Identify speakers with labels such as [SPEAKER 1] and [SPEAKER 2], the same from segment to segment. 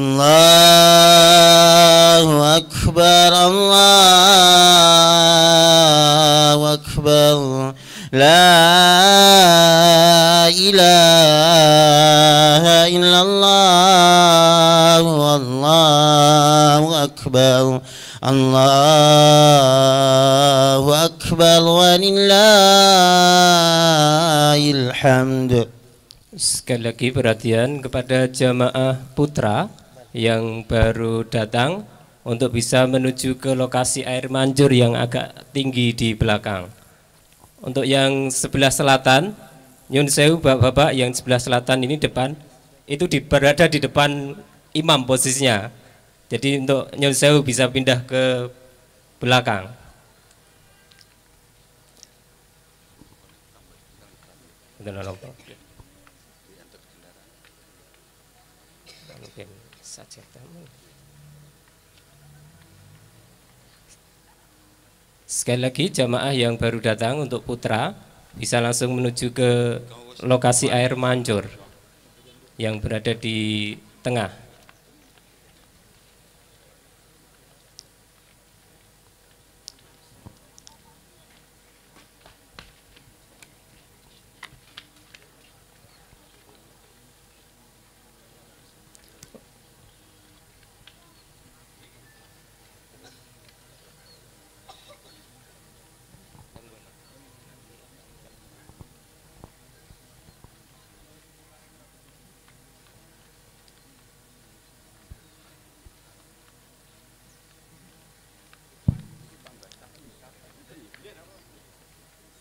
[SPEAKER 1] الله أكبر الله أكبر لا إله إلا الله والله أكبر الله أكبر ولله
[SPEAKER 2] الحمد Sekali lagi perhatian kepada jamaah putra yang baru datang untuk bisa menuju ke lokasi air mancur yang agak tinggi di belakang. Untuk yang sebelah selatan, Nyun Sewu Bapak-bapak yang sebelah selatan ini depan itu di, berada di depan imam posisinya. Jadi untuk Nyun Sewu bisa pindah ke belakang. mungkin saja Sekali lagi jamaah yang baru datang untuk putra bisa langsung menuju ke lokasi air mancur yang berada di tengah.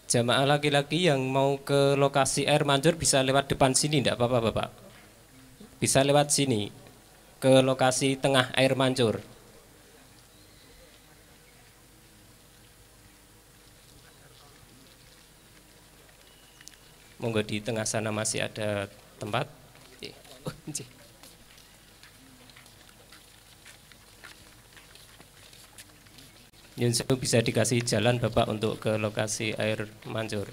[SPEAKER 2] jamaah laki-laki yang mau ke lokasi air mancur bisa lewat depan sini tidak apa-apa Bapak bisa lewat sini ke lokasi tengah air mancur monggo di tengah sana masih ada tempat eh, oh, Yunsu bisa dikasih jalan Bapak untuk ke lokasi air mancur.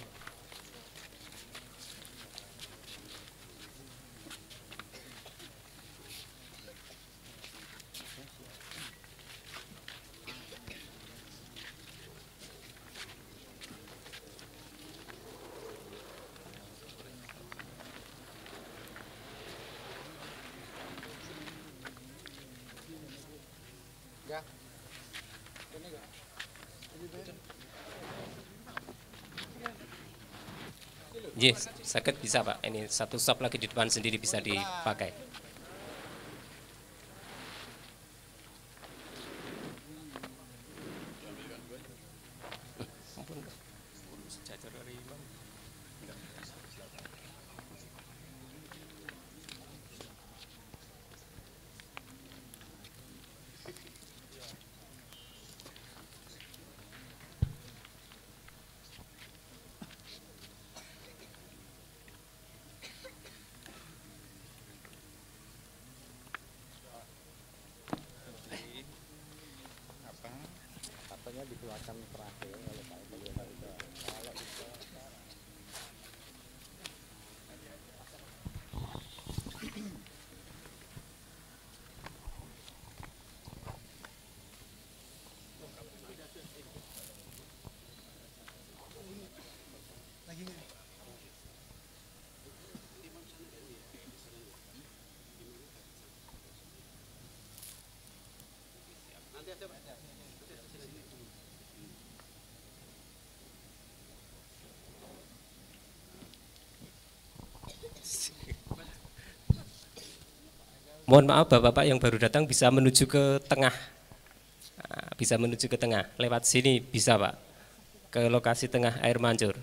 [SPEAKER 2] Yes, sakit bisa Pak. Ini satu stop lagi di depan sendiri bisa dipakai. Mohon maaf Bapak-bapak yang baru datang bisa menuju ke tengah. Ah, bisa menuju ke tengah, lewat sini bisa Pak. Ke lokasi tengah air mancur.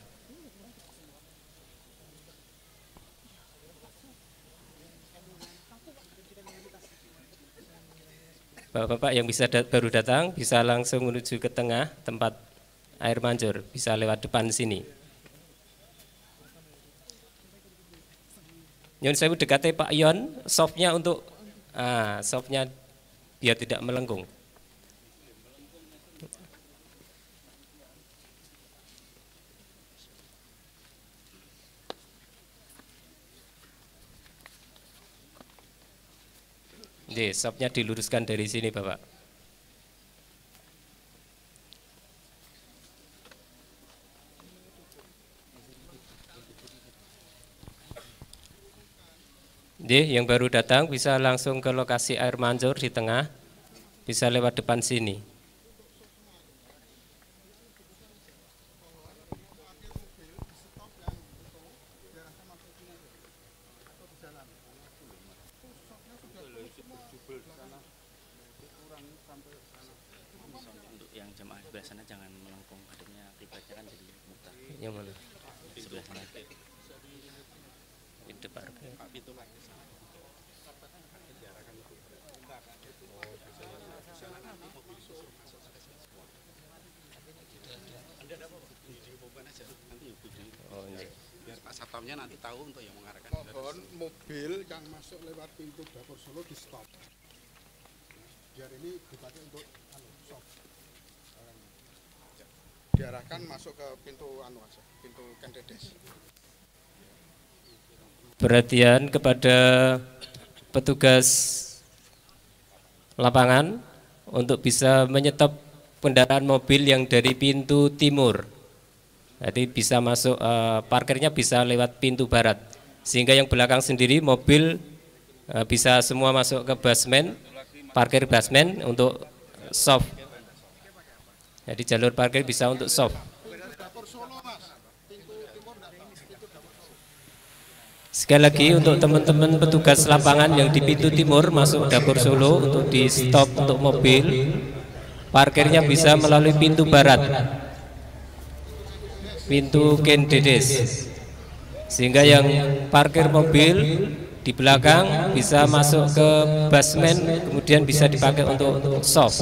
[SPEAKER 2] Bapak yang bisa dat baru datang bisa langsung menuju ke tengah tempat air mancur, bisa lewat depan sini. Nyun saya dekatnya Pak Yon, softnya untuk ah, softnya biar tidak melengkung. Jadi sopnya diluruskan dari sini Bapak. Jadi yang baru datang bisa langsung ke lokasi air mancur di tengah, bisa lewat depan sini.
[SPEAKER 3] sebelah mana itu Pak Rupi Oh, iya. biar Pak Satpamnya nanti tahu untuk yang mengarahkan mohon
[SPEAKER 4] mobil yang masuk lewat pintu dapur Solo di stop biar ini dipakai untuk anu, soft diarahkan masuk ke pintu anu pintu kandedes.
[SPEAKER 2] Perhatian kepada petugas lapangan untuk bisa menyetop kendaraan mobil yang dari pintu timur. Jadi bisa masuk uh, parkirnya bisa lewat pintu barat. Sehingga yang belakang sendiri mobil uh, bisa semua masuk ke basement, parkir basement untuk soft jadi jalur parkir bisa untuk soft. Sekali lagi untuk teman-teman petugas lapangan yang di pintu timur masuk dapur Solo untuk di stop untuk mobil, parkirnya bisa melalui pintu barat, pintu Kendedes. Sehingga yang parkir mobil di belakang bisa masuk ke basement kemudian bisa dipakai untuk soft.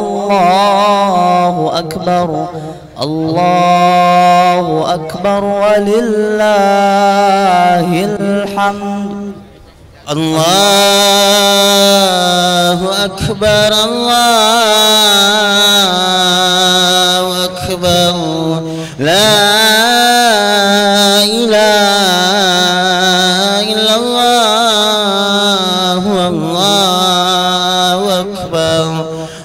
[SPEAKER 5] الله أكبر الله أكبر ولله
[SPEAKER 1] الحمد الله أكبر الله أكبر لا إله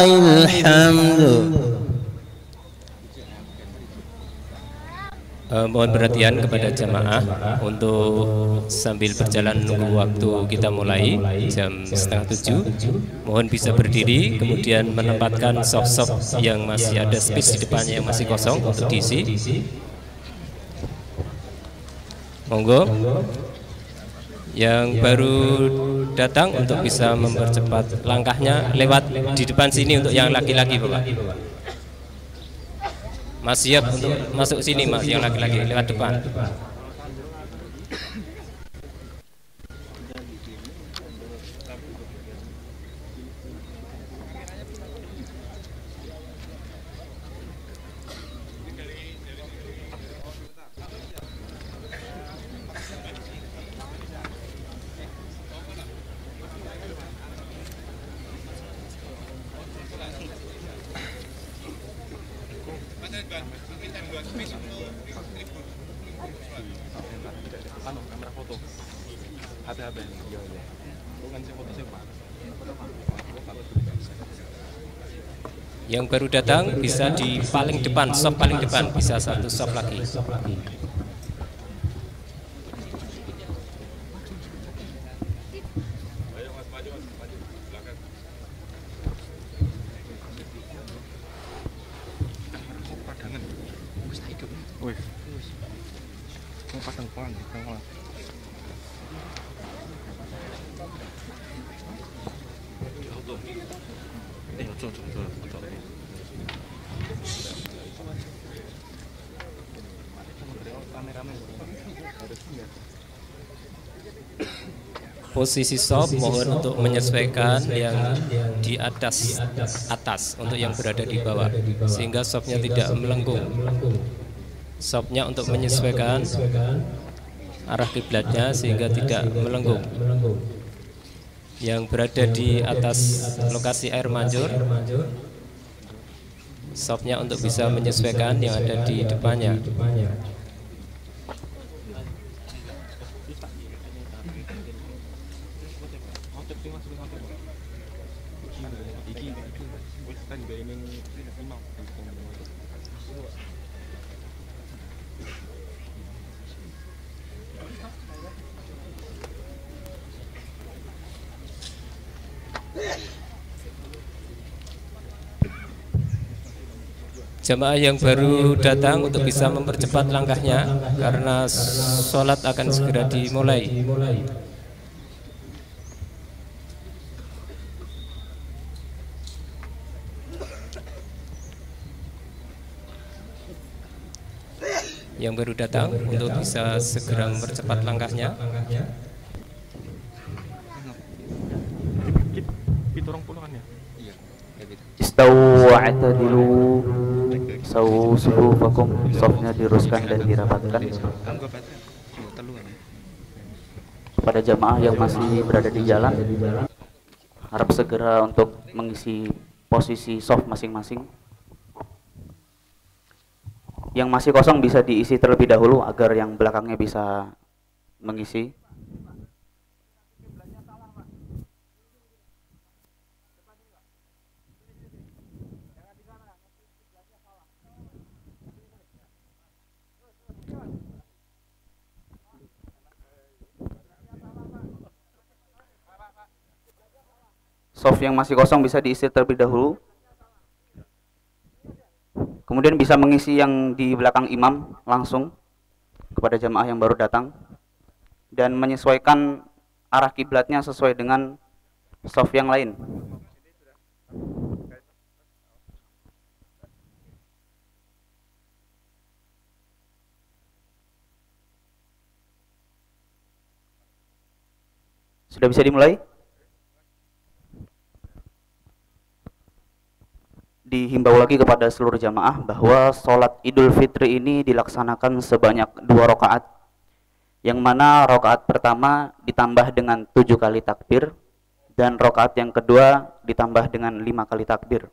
[SPEAKER 1] Eh,
[SPEAKER 2] mohon perhatian kepada jamaah untuk sambil berjalan nunggu waktu kita mulai jam setengah tujuh mohon bisa berdiri kemudian menempatkan soft-soft yang masih ada space di depannya yang masih kosong untuk diisi monggo yang baru datang untuk bisa mempercepat langkahnya lewat di depan sini untuk yang laki-laki Bapak. Mas siap untuk masuk sini Mas yang laki-laki lewat depan. Yang baru datang bisa di
[SPEAKER 6] paling depan, sop paling depan, bisa satu
[SPEAKER 2] sop lagi. posisi sob mohon untuk menyesuaikan yang di atas atas untuk yang berada di bawah sehingga sobnya tidak melengkung sobnya untuk menyesuaikan arah kiblatnya sehingga tidak melengkung yang berada di atas lokasi air mancur sobnya untuk bisa menyesuaikan yang ada di depannya jamaah yang baru datang untuk bisa mempercepat langkahnya karena sholat akan segera dimulai. Yang baru datang untuk bisa segera mempercepat langkahnya. Ya? Iya,
[SPEAKER 6] gitu.
[SPEAKER 3] Istau dulu sawusuhu fakum vakum softnya diruskan dan dirapatkan pada jamaah yang masih berada di jalan harap segera untuk mengisi posisi soft masing-masing yang masih kosong bisa diisi terlebih dahulu agar yang belakangnya bisa mengisi soft yang masih kosong bisa diisi terlebih dahulu kemudian bisa mengisi yang di belakang imam langsung kepada jamaah yang baru datang dan menyesuaikan arah kiblatnya sesuai dengan soft yang lain Sudah bisa dimulai? menghimbau lagi kepada seluruh jamaah bahwa sholat Idul Fitri ini dilaksanakan sebanyak dua rakaat, yang mana rakaat pertama ditambah dengan tujuh kali takbir dan rakaat yang kedua ditambah dengan lima kali takbir.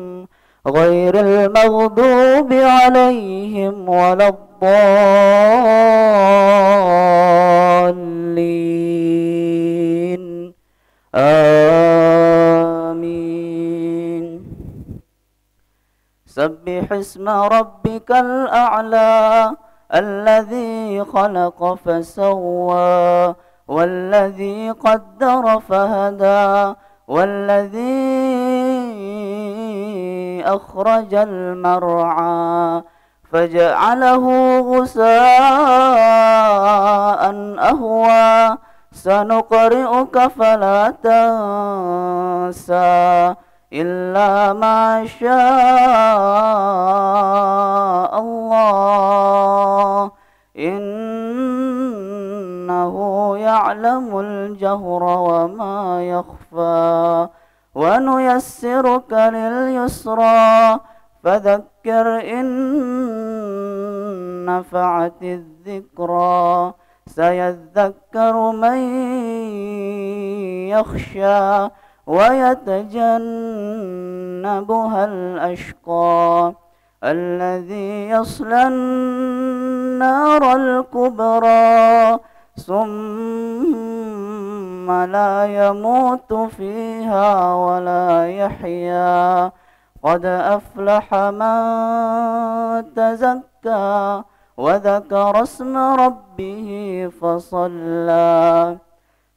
[SPEAKER 5] غير المغضوب عليهم ولا الضالين آمين سبح اسم ربك الأعلى الذي خلق فسوى والذي قدر فهدى والذي أخرج المرعى فجعله غثاء أهوى سنقرئك فلا تنسى إلا ما شاء الله إنه يعلم الجهر وما يخفى ونيسرك لليسرى فذكر إن نفعت الذكرى سيذكر من يخشى ويتجنبها الأشقى الذي يصلى النار الكبرى ثم لا يموت فيها ولا يحيا قد أفلح من تزكى وذكر اسم ربه فصلى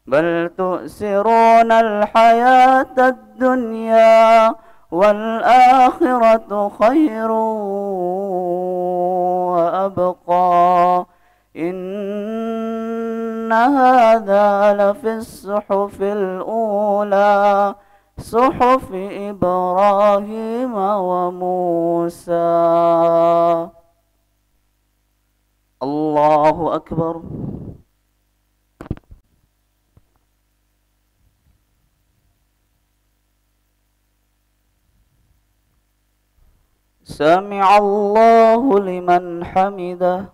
[SPEAKER 5] بل تؤثرون الحياة الدنيا والآخرة خير وأبقى إن إن هذا لفي الصحف الأولى صحف إبراهيم وموسى الله أكبر سمع الله لمن حمده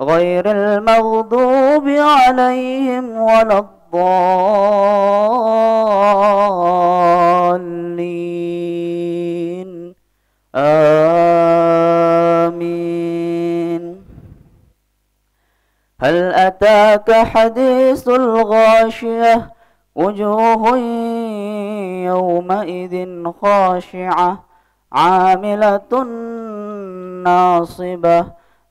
[SPEAKER 5] غير المغضوب عليهم ولا الضالين آمين هل أتاك حديث الغاشية وجوه يومئذ خاشعة عاملة ناصبة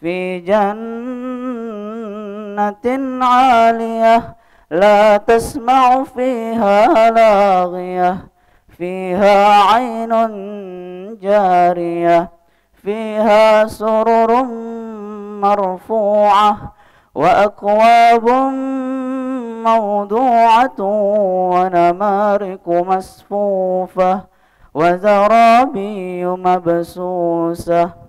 [SPEAKER 5] في جنة عالية لا تسمع فيها لاغية فيها عين جارية فيها سرر مرفوعة وأكواب موضوعة ونمارك مصفوفة وزرابي مبسوسة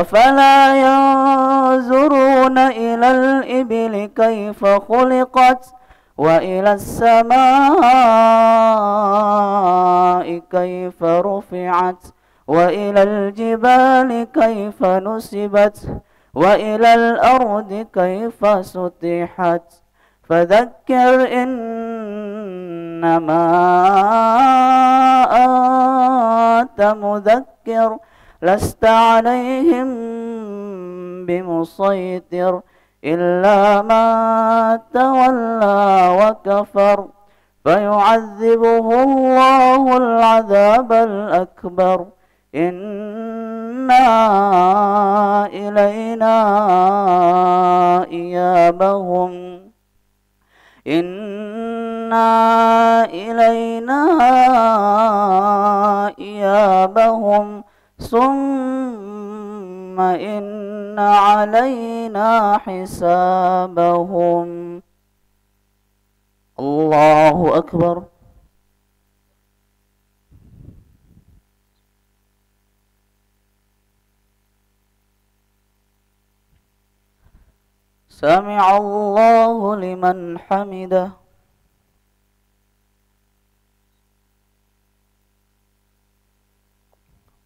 [SPEAKER 5] أفلا ينظرون إلى الإبل كيف خلقت وإلى السماء كيف رفعت وإلى الجبال كيف نسبت وإلى الأرض كيف سطحت فذكر إنما أنت مذكر لست عليهم بمسيطر إلا من تولى وكفر فيعذبه الله العذاب الأكبر إنا إلينا إيابهم
[SPEAKER 3] إنا
[SPEAKER 5] إلينا إيابهم ثم إن علينا حسابهم الله أكبر سمع الله لمن حمده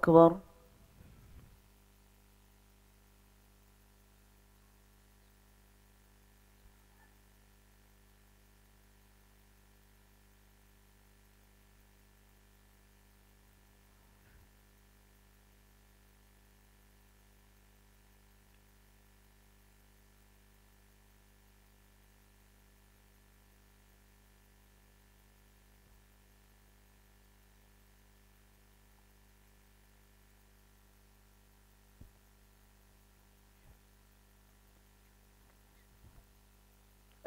[SPEAKER 7] أكبر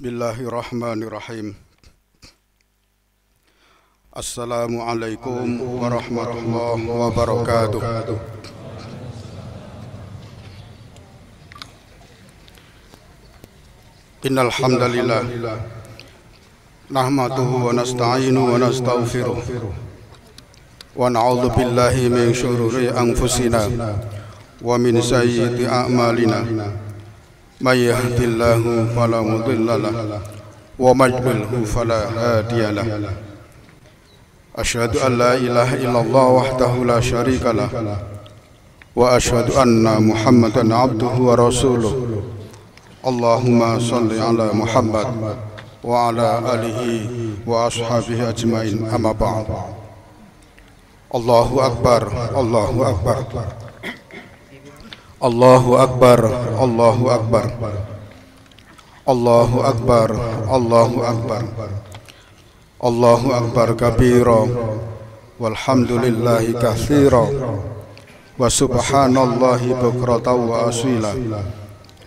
[SPEAKER 4] Bismillahirrahmanirrahim. Assalamualaikum warahmatullahi wabarakatuh. Innal hamdalillah wa nasta'inu wa nastaghfiruh wa na'udzu billahi min syururi anfusina wa min sayyiati a'malina. من يهد الله فلا مضل له ومن يضلله فلا هادي له أشهد أن لا إله إلا الله وحده لا شريك له وأشهد أن محمدا عبده ورسوله اللهم صل على محمد وعلى آله وأصحابه أجمعين أما بعد الله أكبر الله أكبر, الله أكبر Allahu Akbar Allahu Akbar Allahu Akbar Allahu Akbar Allahu Akbar kabira walhamdulillahi katsira wa subhanallahi bukrata wa asila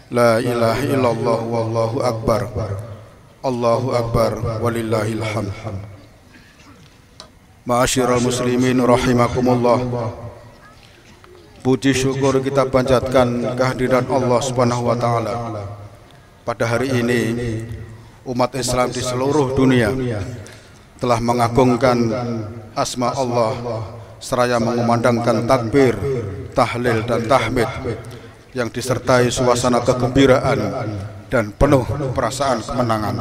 [SPEAKER 4] la ilaha illallah wallahu akbar Allahu akbar walillahil alhamd, Ma'asyiral muslimin rahimakumullah Puji syukur kita panjatkan kehadiran Allah Subhanahu wa taala. Pada hari ini umat Islam di seluruh dunia telah mengagungkan asma Allah seraya mengumandangkan takbir, tahlil dan tahmid yang disertai suasana kegembiraan dan penuh perasaan kemenangan.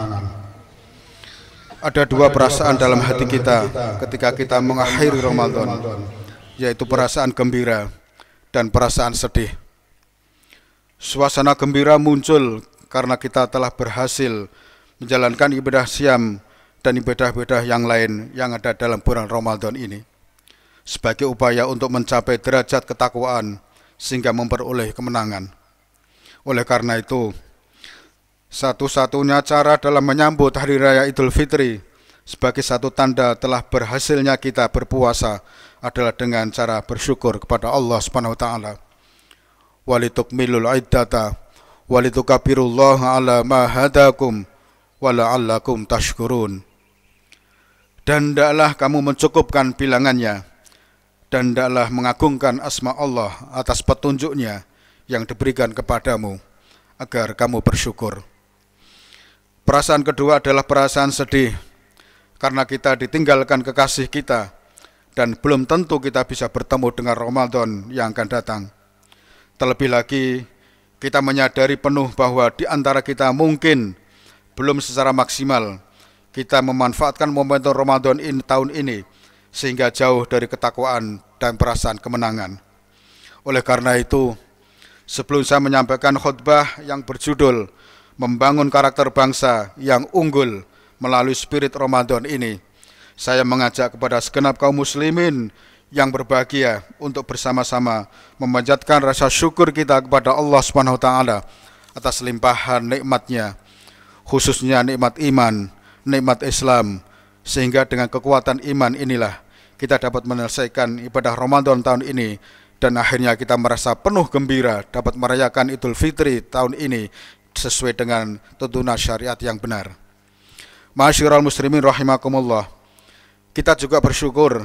[SPEAKER 4] Ada dua perasaan dalam hati kita ketika kita mengakhiri Ramadan, yaitu perasaan gembira dan perasaan sedih. Suasana gembira muncul karena kita telah berhasil menjalankan ibadah siam dan ibadah-ibadah yang lain yang ada dalam bulan Ramadan ini sebagai upaya untuk mencapai derajat ketakwaan sehingga memperoleh kemenangan. Oleh karena itu, satu-satunya cara dalam menyambut Hari Raya Idul Fitri sebagai satu tanda telah berhasilnya kita berpuasa adalah dengan cara bersyukur kepada Allah Subhanahu wa taala. Walitukmilul iddata walitukabirullaha ala ma hadakum wala'allakum tashkurun. Dan hendaklah kamu mencukupkan bilangannya dan hendaklah mengagungkan asma Allah atas petunjuknya yang diberikan kepadamu agar kamu bersyukur. Perasaan kedua adalah perasaan sedih karena kita ditinggalkan kekasih kita dan belum tentu kita bisa bertemu dengan Ramadan yang akan datang. Terlebih lagi, kita menyadari penuh bahwa di antara kita mungkin belum secara maksimal kita memanfaatkan momentum Ramadan in, tahun ini sehingga jauh dari ketakwaan dan perasaan kemenangan. Oleh karena itu, sebelum saya menyampaikan khutbah yang berjudul Membangun Karakter Bangsa yang Unggul melalui Spirit Ramadan ini, saya mengajak kepada segenap kaum muslimin yang berbahagia untuk bersama-sama memanjatkan rasa syukur kita kepada Allah Subhanahu wa taala atas limpahan nikmatnya khususnya nikmat iman, nikmat Islam sehingga dengan kekuatan iman inilah kita dapat menyelesaikan ibadah Ramadan tahun ini dan akhirnya kita merasa penuh gembira dapat merayakan Idul Fitri tahun ini sesuai dengan tuntunan syariat yang benar. Masyurul muslimin rahimakumullah. Kita juga bersyukur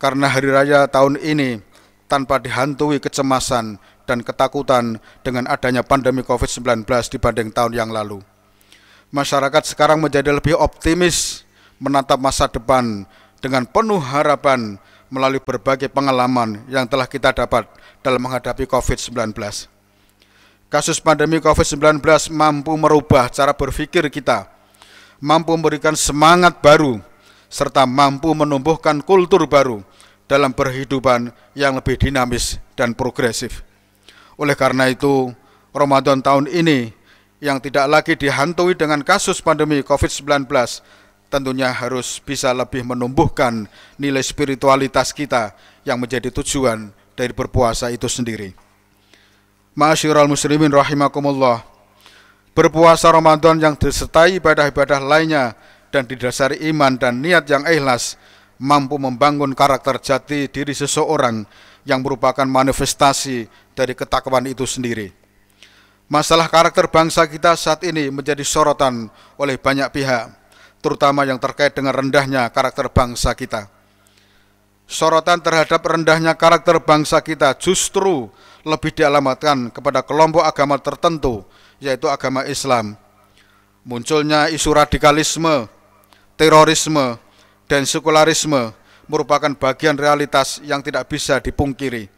[SPEAKER 4] karena hari raya tahun ini tanpa dihantui kecemasan dan ketakutan dengan adanya pandemi COVID-19 dibanding tahun yang lalu. Masyarakat sekarang menjadi lebih optimis menatap masa depan dengan penuh harapan melalui berbagai pengalaman yang telah kita dapat dalam menghadapi COVID-19. Kasus pandemi COVID-19 mampu merubah cara berpikir kita, mampu memberikan semangat baru serta mampu menumbuhkan kultur baru dalam perhidupan yang lebih dinamis dan progresif. Oleh karena itu, Ramadan tahun ini yang tidak lagi dihantui dengan kasus pandemi COVID-19 tentunya harus bisa lebih menumbuhkan nilai spiritualitas kita yang menjadi tujuan dari berpuasa itu sendiri. Ma'asyiral muslimin rahimakumullah. Berpuasa Ramadan yang disertai ibadah-ibadah lainnya dan didasari iman dan niat yang ikhlas mampu membangun karakter jati diri seseorang yang merupakan manifestasi dari ketakwaan itu sendiri. Masalah karakter bangsa kita saat ini menjadi sorotan oleh banyak pihak, terutama yang terkait dengan rendahnya karakter bangsa kita. Sorotan terhadap rendahnya karakter bangsa kita justru lebih dialamatkan kepada kelompok agama tertentu, yaitu agama Islam. Munculnya isu radikalisme terorisme, dan sekularisme merupakan bagian realitas yang tidak bisa dipungkiri.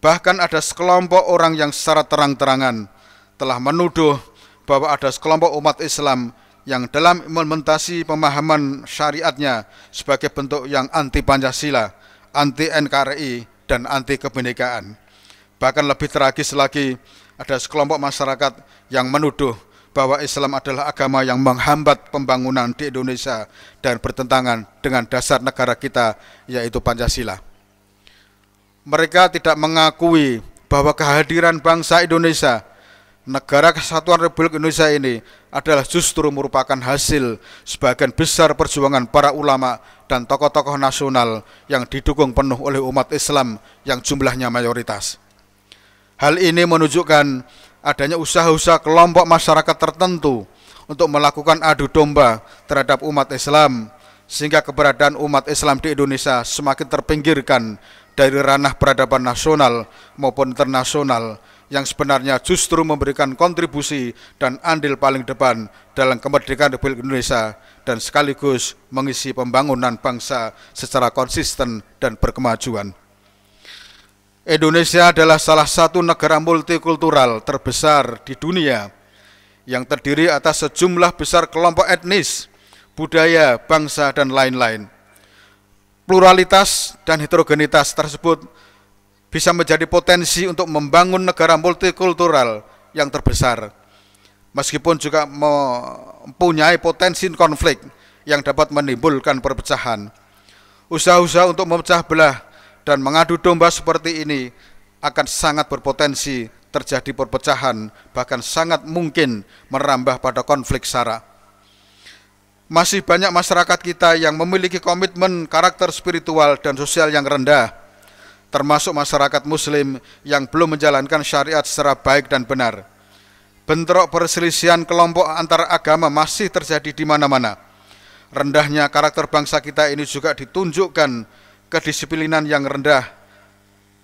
[SPEAKER 4] Bahkan ada sekelompok orang yang secara terang-terangan telah menuduh bahwa ada sekelompok umat Islam yang dalam implementasi pemahaman syariatnya sebagai bentuk yang anti Pancasila, anti NKRI, dan anti kebenekaan Bahkan lebih tragis lagi, ada sekelompok masyarakat yang menuduh bahwa Islam adalah agama yang menghambat pembangunan di Indonesia dan bertentangan dengan dasar negara kita yaitu Pancasila. Mereka tidak mengakui bahwa kehadiran bangsa Indonesia Negara Kesatuan Republik Indonesia ini adalah justru merupakan hasil sebagian besar perjuangan para ulama dan tokoh-tokoh nasional yang didukung penuh oleh umat Islam yang jumlahnya mayoritas. Hal ini menunjukkan adanya usaha-usaha kelompok masyarakat tertentu untuk melakukan adu domba terhadap umat Islam sehingga keberadaan umat Islam di Indonesia semakin terpinggirkan dari ranah peradaban nasional maupun internasional yang sebenarnya justru memberikan kontribusi dan andil paling depan dalam kemerdekaan Republik Indonesia dan sekaligus mengisi pembangunan bangsa secara konsisten dan berkemajuan. Indonesia adalah salah satu negara multikultural terbesar di dunia yang terdiri atas sejumlah besar kelompok etnis, budaya, bangsa, dan lain-lain. Pluralitas dan heterogenitas tersebut bisa menjadi potensi untuk membangun negara multikultural yang terbesar, meskipun juga mempunyai potensi konflik yang dapat menimbulkan perpecahan. Usaha-usaha untuk memecah belah dan mengadu domba seperti ini akan sangat berpotensi terjadi perpecahan, bahkan sangat mungkin merambah pada konflik sara. Masih banyak masyarakat kita yang memiliki komitmen karakter spiritual dan sosial yang rendah, termasuk masyarakat Muslim yang belum menjalankan syariat secara baik dan benar. Bentrok perselisihan kelompok antar agama masih terjadi di mana-mana. Rendahnya karakter bangsa kita ini juga ditunjukkan kedisiplinan yang rendah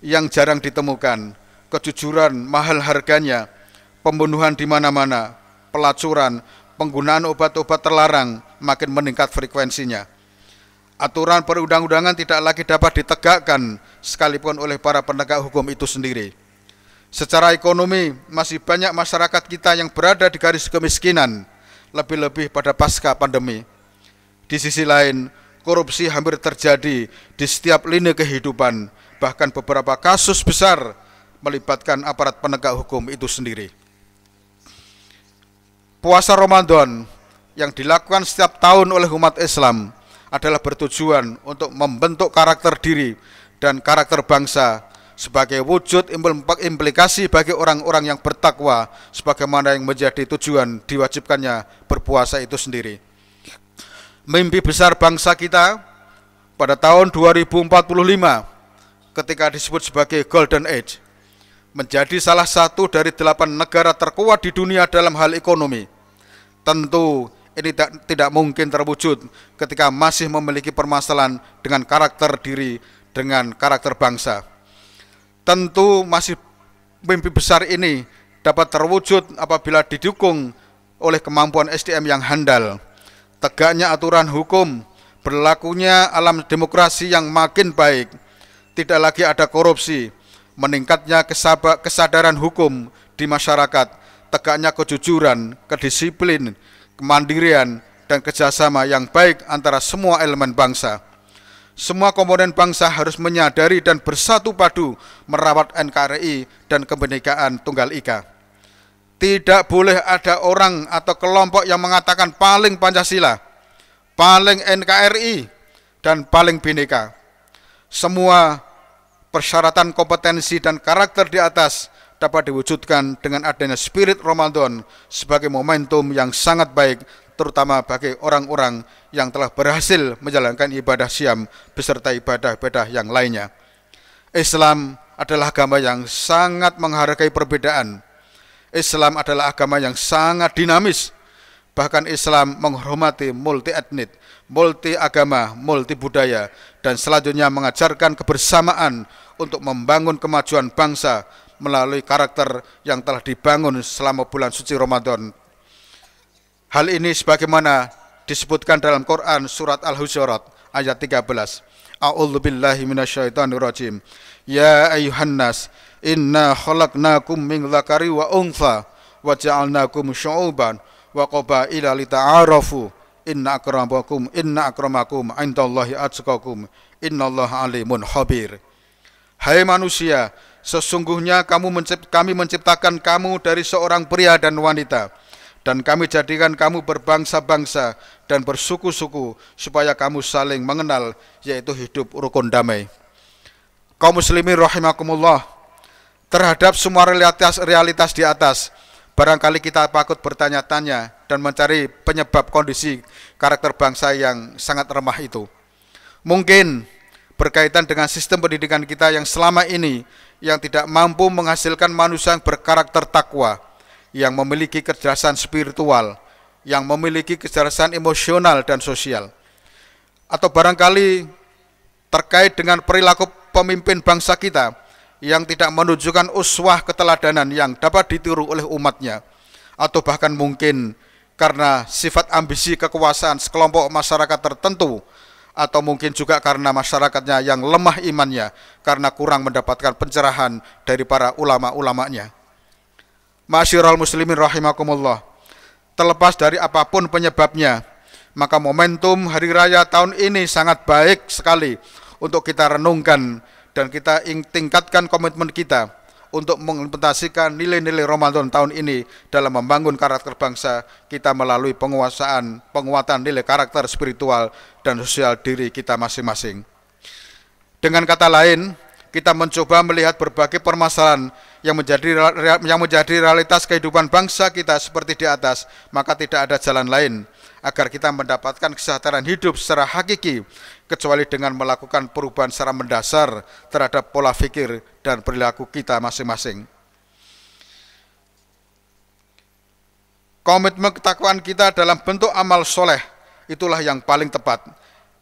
[SPEAKER 4] yang jarang ditemukan, kejujuran mahal harganya, pembunuhan di mana-mana, pelacuran, penggunaan obat-obat terlarang makin meningkat frekuensinya. Aturan perundang-undangan tidak lagi dapat ditegakkan sekalipun oleh para penegak hukum itu sendiri. Secara ekonomi, masih banyak masyarakat kita yang berada di garis kemiskinan, lebih-lebih pada pasca pandemi. Di sisi lain, korupsi hampir terjadi di setiap lini kehidupan, bahkan beberapa kasus besar melibatkan aparat penegak hukum itu sendiri. Puasa Ramadan yang dilakukan setiap tahun oleh umat Islam adalah bertujuan untuk membentuk karakter diri dan karakter bangsa sebagai wujud implikasi bagi orang-orang yang bertakwa sebagaimana yang menjadi tujuan diwajibkannya berpuasa itu sendiri mimpi besar bangsa kita pada tahun 2045 ketika disebut sebagai Golden Age menjadi salah satu dari delapan negara terkuat di dunia dalam hal ekonomi. Tentu ini tidak, tidak mungkin terwujud ketika masih memiliki permasalahan dengan karakter diri, dengan karakter bangsa. Tentu masih mimpi besar ini dapat terwujud apabila didukung oleh kemampuan SDM yang handal tegaknya aturan hukum, berlakunya alam demokrasi yang makin baik, tidak lagi ada korupsi, meningkatnya kesadaran hukum di masyarakat, tegaknya kejujuran, kedisiplin, kemandirian, dan kerjasama yang baik antara semua elemen bangsa. Semua komponen bangsa harus menyadari dan bersatu padu merawat NKRI dan kebenekaan Tunggal Ika. Tidak boleh ada orang atau kelompok yang mengatakan paling Pancasila, paling NKRI, dan paling Bhinneka. Semua persyaratan kompetensi dan karakter di atas dapat diwujudkan dengan adanya spirit Ramadan sebagai momentum yang sangat baik terutama bagi orang-orang yang telah berhasil menjalankan ibadah siam beserta ibadah-ibadah yang lainnya. Islam adalah agama yang sangat menghargai perbedaan Islam adalah agama yang sangat dinamis. Bahkan Islam menghormati multi etnik, multi agama, multi budaya, dan selanjutnya mengajarkan kebersamaan untuk membangun kemajuan bangsa melalui karakter yang telah dibangun selama bulan suci Ramadan. Hal ini sebagaimana disebutkan dalam Quran surat Al-Hujurat ayat 13. A'udzubillahiminasyaitanirrojim. Ya Ayuhannas." inna khalaqnakum min dzakari wa untha wa ja'alnakum syu'uban wa qabaila lita'arafu inna akramakum inna akramakum indallahi atqakum innallaha alimun khabir hai manusia sesungguhnya kamu mencipt, kami menciptakan kamu dari seorang pria dan wanita dan kami jadikan kamu berbangsa-bangsa dan bersuku-suku supaya kamu saling mengenal yaitu hidup rukun damai kaum muslimin rahimakumullah terhadap semua realitas realitas di atas. Barangkali kita takut bertanya-tanya dan mencari penyebab kondisi karakter bangsa yang sangat remah itu. Mungkin berkaitan dengan sistem pendidikan kita yang selama ini yang tidak mampu menghasilkan manusia yang berkarakter takwa, yang memiliki kecerdasan spiritual, yang memiliki kecerdasan emosional dan sosial. Atau barangkali terkait dengan perilaku pemimpin bangsa kita yang tidak menunjukkan uswah keteladanan yang dapat ditiru oleh umatnya atau bahkan mungkin karena sifat ambisi kekuasaan sekelompok masyarakat tertentu atau mungkin juga karena masyarakatnya yang lemah imannya karena kurang mendapatkan pencerahan dari para ulama-ulamanya. Masyiral muslimin rahimakumullah. Terlepas dari apapun penyebabnya, maka momentum hari raya tahun ini sangat baik sekali untuk kita renungkan dan kita tingkatkan komitmen kita untuk mengimplementasikan nilai-nilai Ramadan tahun ini dalam membangun karakter bangsa kita melalui penguasaan, penguatan nilai karakter spiritual dan sosial diri kita masing-masing. Dengan kata lain, kita mencoba melihat berbagai permasalahan yang menjadi yang menjadi realitas kehidupan bangsa kita seperti di atas, maka tidak ada jalan lain agar kita mendapatkan kesejahteraan hidup secara hakiki kecuali dengan melakukan perubahan secara mendasar terhadap pola pikir dan perilaku kita masing-masing. Komitmen ketakwaan kita dalam bentuk amal soleh itulah yang paling tepat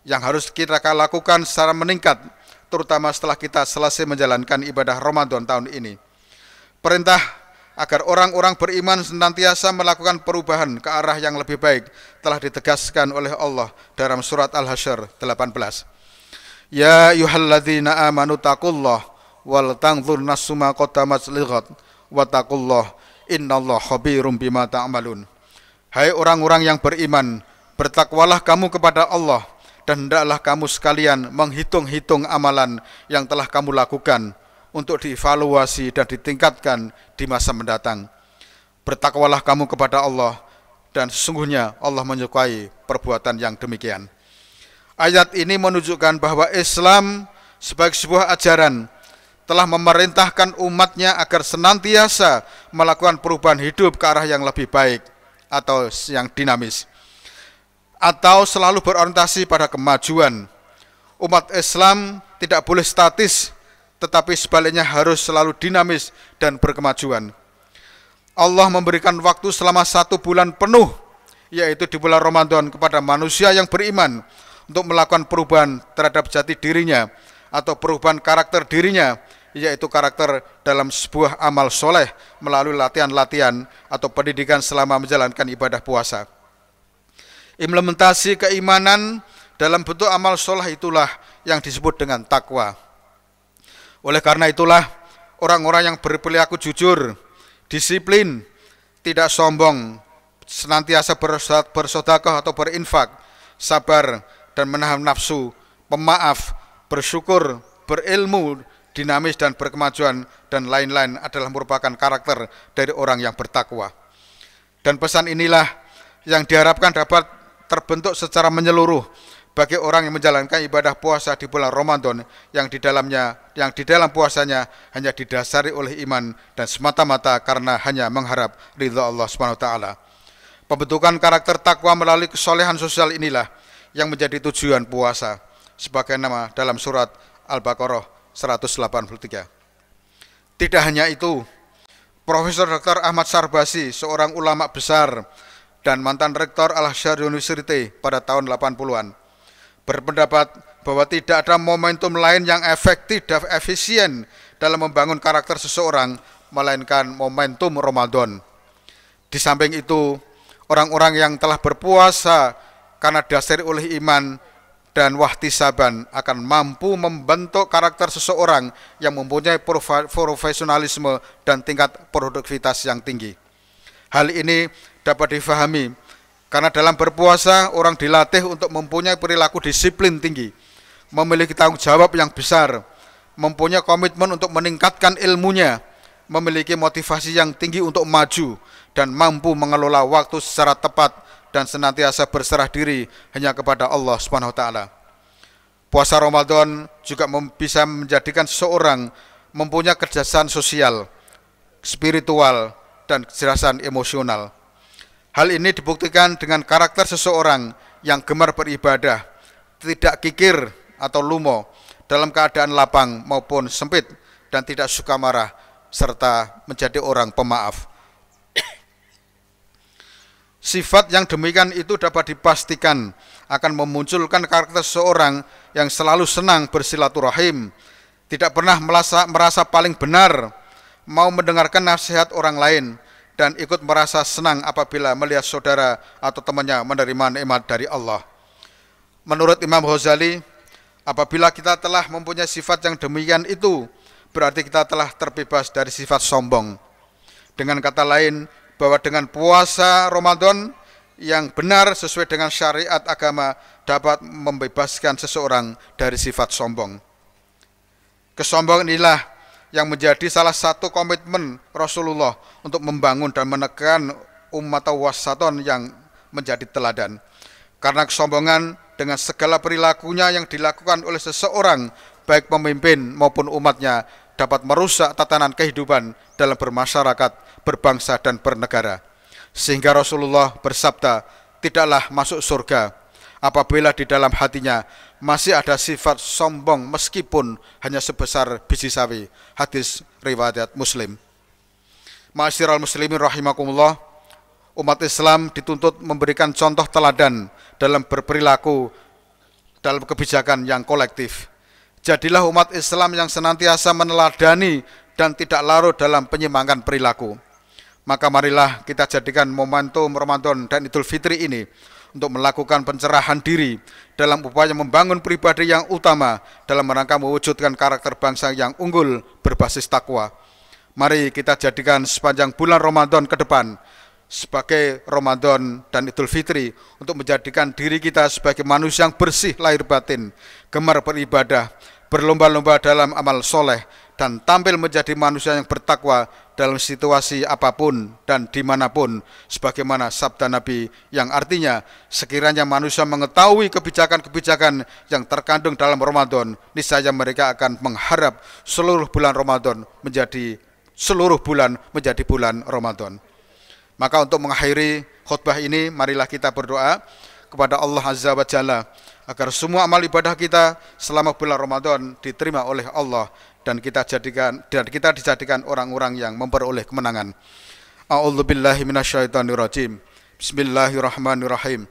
[SPEAKER 4] yang harus kita lakukan secara meningkat terutama setelah kita selesai menjalankan ibadah Ramadan tahun ini. Perintah agar orang-orang beriman senantiasa melakukan perubahan ke arah yang lebih baik telah ditegaskan oleh Allah dalam surat Al-Hasyr 18. Ya ayyuhalladzina amanu taqullah wal tangzur nasuma qatamat lighat wa taqullah innallaha khabirum bima ta'malun. Hai orang-orang yang beriman, bertakwalah kamu kepada Allah dan hendaklah kamu sekalian menghitung-hitung amalan yang telah kamu lakukan untuk dievaluasi dan ditingkatkan di masa mendatang. Bertakwalah kamu kepada Allah dan sesungguhnya Allah menyukai perbuatan yang demikian. Ayat ini menunjukkan bahwa Islam sebagai sebuah ajaran telah memerintahkan umatnya agar senantiasa melakukan perubahan hidup ke arah yang lebih baik atau yang dinamis atau selalu berorientasi pada kemajuan. Umat Islam tidak boleh statis tetapi sebaliknya harus selalu dinamis dan berkemajuan. Allah memberikan waktu selama satu bulan penuh, yaitu di bulan Ramadan kepada manusia yang beriman untuk melakukan perubahan terhadap jati dirinya atau perubahan karakter dirinya, yaitu karakter dalam sebuah amal soleh melalui latihan-latihan atau pendidikan selama menjalankan ibadah puasa. Implementasi keimanan dalam bentuk amal soleh itulah yang disebut dengan takwa. Oleh karena itulah orang-orang yang berperilaku jujur disiplin, tidak sombong, senantiasa bersodakoh atau berinfak, sabar dan menahan nafsu, pemaaf, bersyukur, berilmu, dinamis dan berkemajuan dan lain-lain adalah merupakan karakter dari orang yang bertakwa. Dan pesan inilah yang diharapkan dapat terbentuk secara menyeluruh bagi orang yang menjalankan ibadah puasa di bulan Ramadan yang di dalamnya yang di dalam puasanya hanya didasari oleh iman dan semata-mata karena hanya mengharap ridha Allah Subhanahu wa taala. Pembentukan karakter takwa melalui kesolehan sosial inilah yang menjadi tujuan puasa sebagai nama dalam surat Al-Baqarah 183. Tidak hanya itu, Profesor Dr. Ahmad Sarbasi, seorang ulama besar dan mantan rektor Al-Azhar University pada tahun 80-an, berpendapat bahwa tidak ada momentum lain yang efektif dan efisien dalam membangun karakter seseorang melainkan momentum Ramadan. Di samping itu, orang-orang yang telah berpuasa karena dasari oleh iman dan wahdi saban akan mampu membentuk karakter seseorang yang mempunyai profesionalisme dan tingkat produktivitas yang tinggi. Hal ini dapat difahami karena dalam berpuasa orang dilatih untuk mempunyai perilaku disiplin tinggi, memiliki tanggung jawab yang besar, mempunyai komitmen untuk meningkatkan ilmunya, memiliki motivasi yang tinggi untuk maju dan mampu mengelola waktu secara tepat dan senantiasa berserah diri hanya kepada Allah Subhanahu taala. Puasa Ramadan juga bisa menjadikan seseorang mempunyai kerjasan sosial, spiritual, dan kecerdasan emosional. Hal ini dibuktikan dengan karakter seseorang yang gemar beribadah, tidak kikir atau lumo dalam keadaan lapang maupun sempit dan tidak suka marah serta menjadi orang pemaaf. Sifat yang demikian itu dapat dipastikan akan memunculkan karakter seseorang yang selalu senang bersilaturahim, tidak pernah merasa paling benar, mau mendengarkan nasihat orang lain, dan ikut merasa senang apabila melihat saudara atau temannya menerima nikmat dari Allah. Menurut Imam Ghazali, apabila kita telah mempunyai sifat yang demikian itu, berarti kita telah terbebas dari sifat sombong. Dengan kata lain, bahwa dengan puasa Ramadan yang benar sesuai dengan syariat agama dapat membebaskan seseorang dari sifat sombong. Kesombongan inilah yang menjadi salah satu komitmen Rasulullah untuk membangun dan menekan umat wasaton yang menjadi teladan. Karena kesombongan dengan segala perilakunya yang dilakukan oleh seseorang, baik pemimpin maupun umatnya, dapat merusak tatanan kehidupan dalam bermasyarakat, berbangsa, dan bernegara. Sehingga Rasulullah bersabda, tidaklah masuk surga apabila di dalam hatinya masih ada sifat sombong meskipun hanya sebesar biji sawi. Hadis riwayat Muslim. al muslimin rahimakumullah, umat Islam dituntut memberikan contoh teladan dalam berperilaku dalam kebijakan yang kolektif. Jadilah umat Islam yang senantiasa meneladani dan tidak larut dalam penyimpangan perilaku. Maka marilah kita jadikan momentum Ramadan dan Idul Fitri ini untuk melakukan pencerahan diri dalam upaya membangun pribadi yang utama dalam rangka mewujudkan karakter bangsa yang unggul berbasis takwa. Mari kita jadikan sepanjang bulan Ramadan ke depan sebagai Ramadan dan Idul Fitri untuk menjadikan diri kita sebagai manusia yang bersih lahir batin, gemar beribadah, berlomba-lomba dalam amal soleh, dan tampil menjadi manusia yang bertakwa dalam situasi apapun dan dimanapun sebagaimana sabda Nabi yang artinya sekiranya manusia mengetahui kebijakan-kebijakan yang terkandung dalam Ramadan niscaya mereka akan mengharap seluruh bulan Ramadan menjadi seluruh bulan menjadi bulan Ramadan maka untuk mengakhiri khutbah ini marilah kita berdoa kepada Allah Azza wa Jalla agar semua amal ibadah kita selama bulan Ramadan diterima oleh Allah dan kita jadikan dan kita dijadikan orang-orang yang memperoleh kemenangan. minasyaitonir rajim. Bismillahirrahmanirrahim.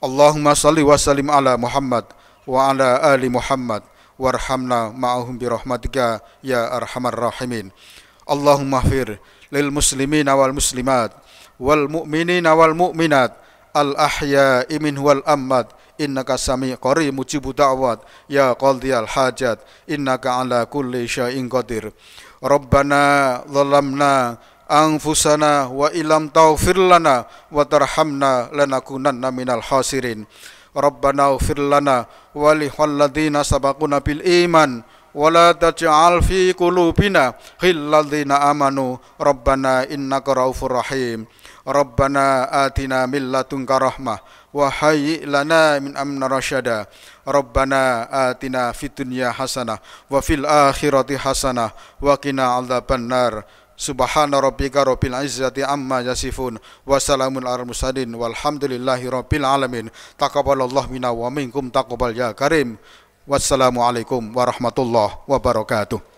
[SPEAKER 4] Allahumma shalli wa sallim ala Muhammad wa ala ali Muhammad warhamna ma'ahum rahmatika ya arhamar rahimin. Allahumma fir lil muslimin wal muslimat wal mu'minin wal mu'minat al ahya'i minhu wal ammat innaka sami qarib mujibu da'wat ya qadhiyal hajat innaka ala kulli syai'in qadir rabbana zalamna anfusana wa ilam taghfir lana wa tarhamna lanakunanna minal hasirin. rabbana ighfir lana wa lihalladzina sabaquna bil iman ولا تجعل في قلوبنا غل الذين آمنوا ربنا إنك رؤوف رحيم ربنا آتنا من لدنك رحمة وهيئ لنا من أمن رشدا ربنا آتنا في الدنيا حسنة وفي الآخرة حسنة وقنا عذاب النار سبحان ربك رب العزة عما يصفون وسلام على المرسلين والحمد لله رب العالمين تقبل الله منا ومنكم تقبل يا كريم والسلام عليكم ورحمة الله وبركاته